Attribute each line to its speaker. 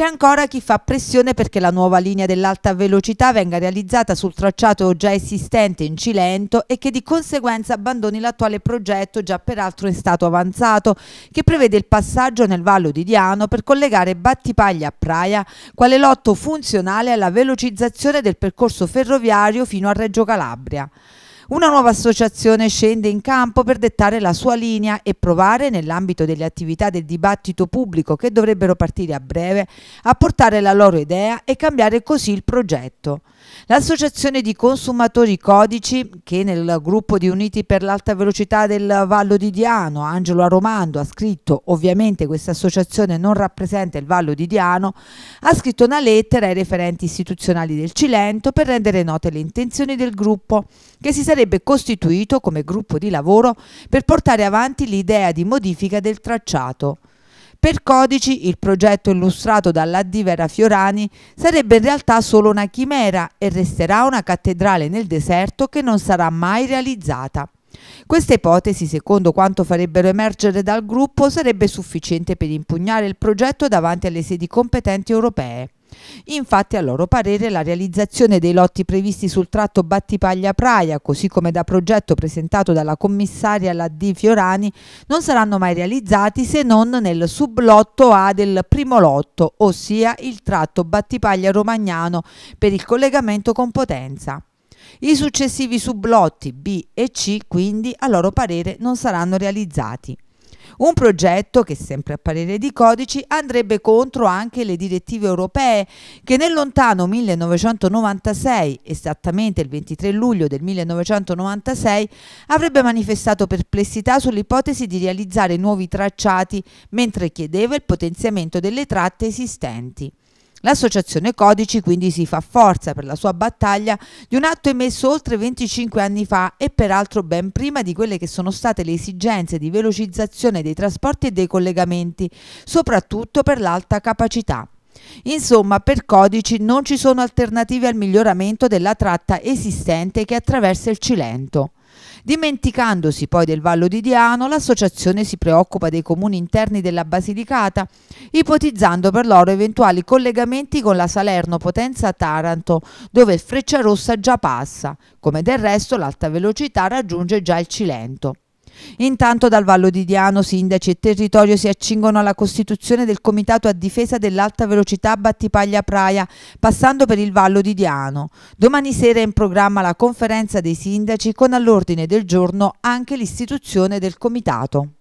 Speaker 1: C'è ancora chi fa pressione perché la nuova linea dell'alta velocità venga realizzata sul tracciato già esistente in Cilento e che di conseguenza abbandoni l'attuale progetto già peraltro in stato avanzato che prevede il passaggio nel Vallo di Diano per collegare Battipaglia a Praia quale lotto funzionale alla velocizzazione del percorso ferroviario fino a Reggio Calabria. Una nuova associazione scende in campo per dettare la sua linea e provare, nell'ambito delle attività del dibattito pubblico che dovrebbero partire a breve, a portare la loro idea e cambiare così il progetto. L'associazione di consumatori codici, che nel gruppo di Uniti per l'alta velocità del Vallo di Diano, Angelo Aromando, ha scritto, ovviamente questa associazione non rappresenta il Vallo di Diano, ha scritto una lettera ai referenti istituzionali del Cilento per rendere note le intenzioni del gruppo che si sarebbe sarebbe costituito come gruppo di lavoro per portare avanti l'idea di modifica del tracciato. Per codici il progetto illustrato dall'AD Vera Fiorani sarebbe in realtà solo una chimera e resterà una cattedrale nel deserto che non sarà mai realizzata. Questa ipotesi, secondo quanto farebbero emergere dal gruppo, sarebbe sufficiente per impugnare il progetto davanti alle sedi competenti europee. Infatti, a loro parere, la realizzazione dei lotti previsti sul tratto Battipaglia-Praia, così come da progetto presentato dalla commissaria Laddi Fiorani, non saranno mai realizzati se non nel sublotto A del primo lotto, ossia il tratto Battipaglia-Romagnano per il collegamento con Potenza. I successivi sublotti B e C, quindi, a loro parere, non saranno realizzati. Un progetto che, sempre a parere di codici, andrebbe contro anche le direttive europee che nel lontano 1996, esattamente il 23 luglio del 1996, avrebbe manifestato perplessità sull'ipotesi di realizzare nuovi tracciati mentre chiedeva il potenziamento delle tratte esistenti. L'associazione Codici quindi si fa forza per la sua battaglia di un atto emesso oltre 25 anni fa e peraltro ben prima di quelle che sono state le esigenze di velocizzazione dei trasporti e dei collegamenti, soprattutto per l'alta capacità. Insomma, per codici non ci sono alternative al miglioramento della tratta esistente che attraversa il Cilento. Dimenticandosi poi del Vallo di Diano, l'associazione si preoccupa dei comuni interni della Basilicata, ipotizzando per loro eventuali collegamenti con la Salerno-Potenza-Taranto, dove il Frecciarossa già passa, come del resto l'alta velocità raggiunge già il Cilento. Intanto dal Vallo di Diano sindaci e territorio si accingono alla costituzione del Comitato a difesa dell'alta velocità Battipaglia-Praia, passando per il Vallo di Diano. Domani sera è in programma la conferenza dei sindaci con all'ordine del giorno anche l'istituzione del Comitato.